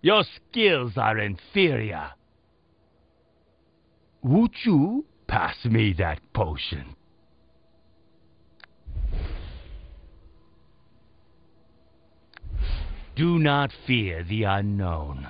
Your skills are inferior. Would you pass me that potion? Do not fear the unknown.